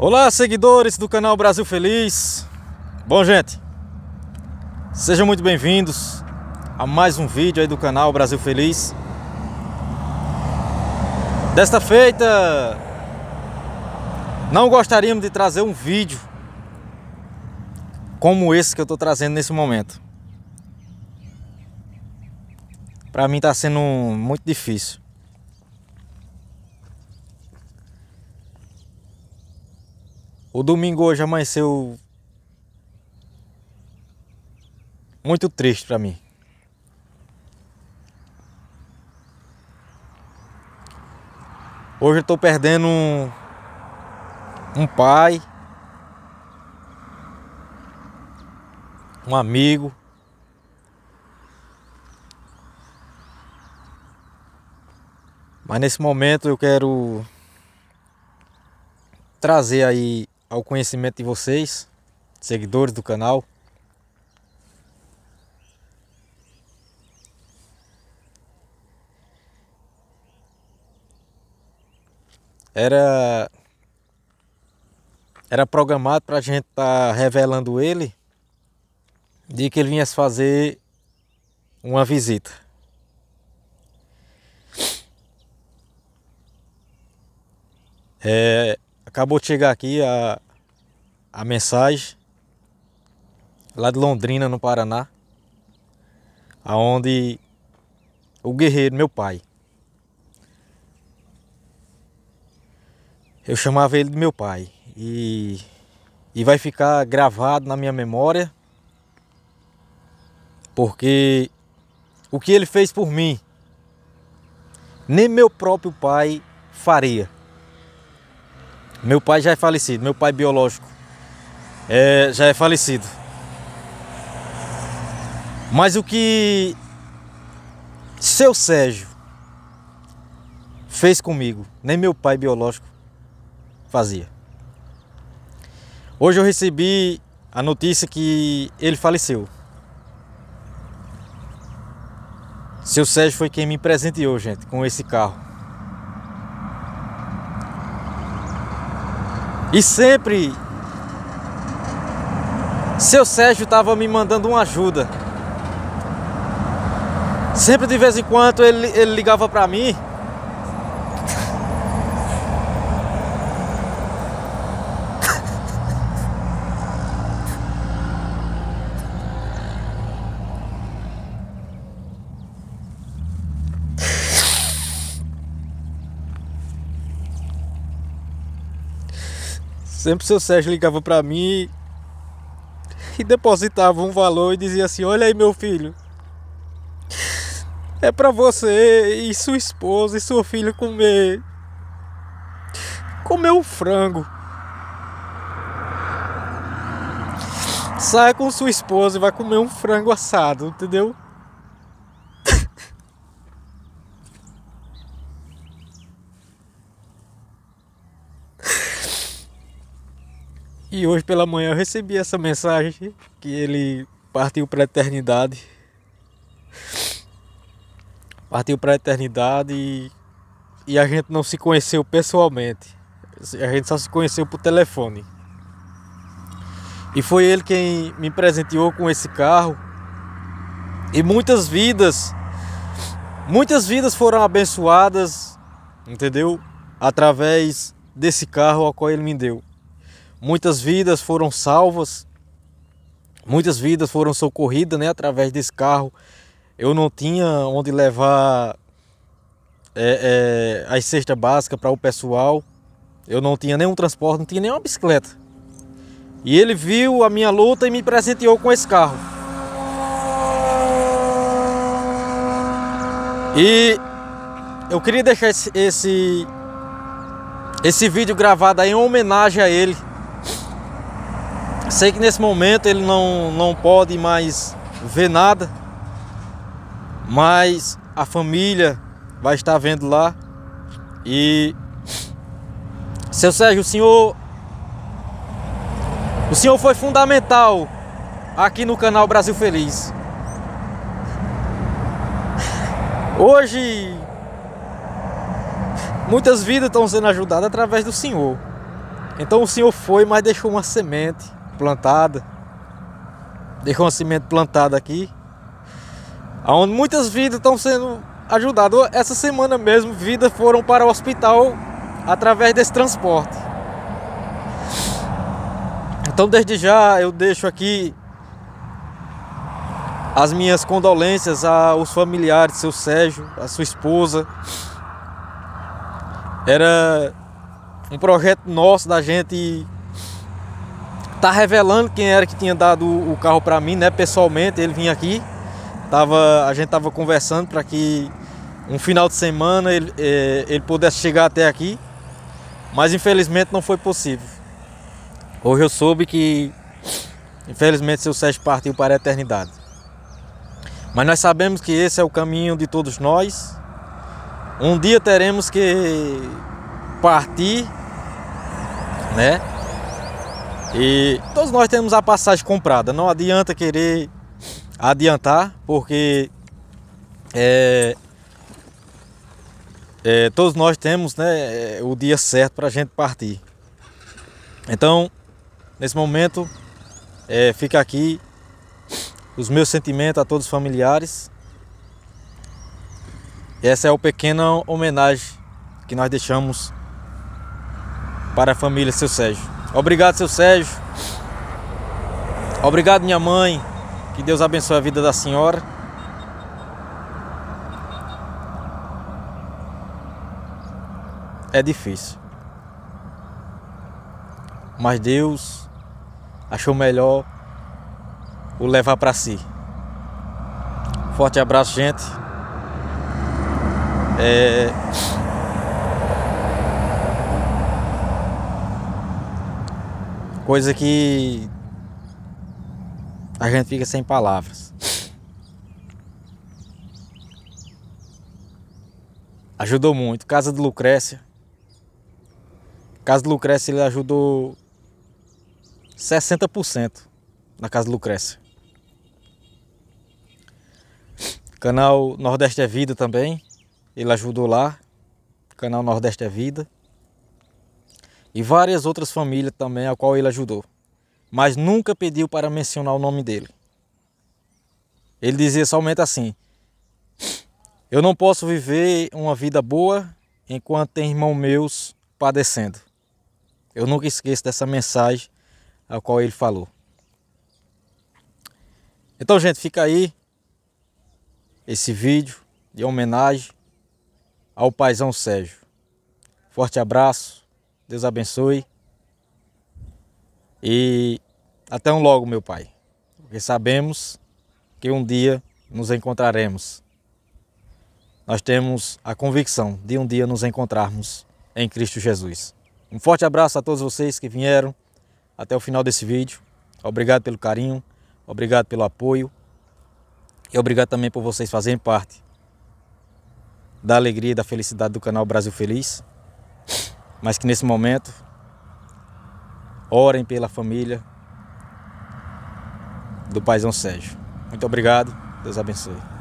Olá, seguidores do canal Brasil Feliz. Bom, gente, sejam muito bem-vindos a mais um vídeo aí do canal Brasil Feliz. Desta feita, não gostaríamos de trazer um vídeo como esse que eu estou trazendo nesse momento. Para mim está sendo muito difícil. O domingo hoje amanheceu muito triste para mim. Hoje eu tô perdendo um, um pai, um amigo. Mas nesse momento eu quero trazer aí ao conhecimento de vocês, seguidores do canal. Era era programado para a gente estar tá revelando ele de que ele vinha fazer uma visita. É, Acabou de chegar aqui a, a mensagem lá de Londrina, no Paraná, aonde o guerreiro, meu pai, eu chamava ele de meu pai e, e vai ficar gravado na minha memória porque o que ele fez por mim, nem meu próprio pai faria. Meu pai já é falecido, meu pai biológico é, já é falecido. Mas o que seu Sérgio fez comigo, nem meu pai biológico fazia. Hoje eu recebi a notícia que ele faleceu. Seu Sérgio foi quem me presenteou, gente, com esse carro. E sempre seu Sérgio estava me mandando uma ajuda. Sempre de vez em quando ele, ele ligava para mim Sempre o seu Sérgio ligava para mim e depositava um valor e dizia assim: Olha aí, meu filho, é para você e sua esposa e seu filho comer. Comer um frango. Saia com sua esposa e vai comer um frango assado, entendeu? E hoje pela manhã eu recebi essa mensagem que ele partiu para a eternidade. Partiu para a eternidade e, e a gente não se conheceu pessoalmente. A gente só se conheceu por telefone. E foi ele quem me presenteou com esse carro. E muitas vidas, muitas vidas foram abençoadas, entendeu? Através desse carro ao qual ele me deu. Muitas vidas foram salvas, muitas vidas foram socorridas né, através desse carro. Eu não tinha onde levar é, é, as cestas básicas para o pessoal. Eu não tinha nenhum transporte, não tinha nenhuma bicicleta. E ele viu a minha luta e me presenteou com esse carro. E eu queria deixar esse, esse, esse vídeo gravado em homenagem a ele. Sei que nesse momento ele não, não pode mais ver nada, mas a família vai estar vendo lá. E seu Sérgio, o senhor o senhor foi fundamental aqui no canal Brasil Feliz. Hoje muitas vidas estão sendo ajudadas através do senhor. Então o senhor foi, mas deixou uma semente plantada. Deixou uma semente plantada aqui. Onde muitas vidas estão sendo ajudadas. Essa semana mesmo, vidas foram para o hospital através desse transporte. Então, desde já, eu deixo aqui as minhas condolências aos familiares, seu Sérgio, a sua esposa. Era um projeto nosso da gente tá revelando quem era que tinha dado o carro para mim, né? Pessoalmente, ele vinha aqui. Tava, a gente tava conversando para que um final de semana ele, é, ele pudesse chegar até aqui. Mas infelizmente não foi possível. Hoje eu soube que infelizmente seu Sérgio partiu para a eternidade. Mas nós sabemos que esse é o caminho de todos nós. Um dia teremos que partir, né? E todos nós temos a passagem comprada, não adianta querer adiantar, porque é, é, todos nós temos né, é, o dia certo para a gente partir. Então, nesse momento, é, fica aqui os meus sentimentos a todos os familiares. Essa é a pequena homenagem que nós deixamos para a família Seu Sérgio. Obrigado, seu Sérgio. Obrigado, minha mãe. Que Deus abençoe a vida da senhora. É difícil. Mas Deus achou melhor o levar para si. Forte abraço, gente. É... coisa que a gente fica sem palavras. Ajudou muito. Casa de Lucrécia. Casa de Lucrécia ele ajudou 60% na Casa de Lucrécia. Canal Nordeste é Vida também. Ele ajudou lá. Canal Nordeste é Vida e várias outras famílias também a qual ele ajudou, mas nunca pediu para mencionar o nome dele. Ele dizia somente assim: Eu não posso viver uma vida boa enquanto tem irmão meus padecendo. Eu nunca esqueço dessa mensagem a qual ele falou. Então, gente, fica aí esse vídeo de homenagem ao paizão Sérgio. Forte abraço. Deus abençoe. E até um logo, meu Pai. Porque sabemos que um dia nos encontraremos. Nós temos a convicção de um dia nos encontrarmos em Cristo Jesus. Um forte abraço a todos vocês que vieram até o final desse vídeo. Obrigado pelo carinho, obrigado pelo apoio e obrigado também por vocês fazerem parte da alegria e da felicidade do canal Brasil Feliz mas que nesse momento orem pela família do paizão Sérgio. Muito obrigado, Deus abençoe.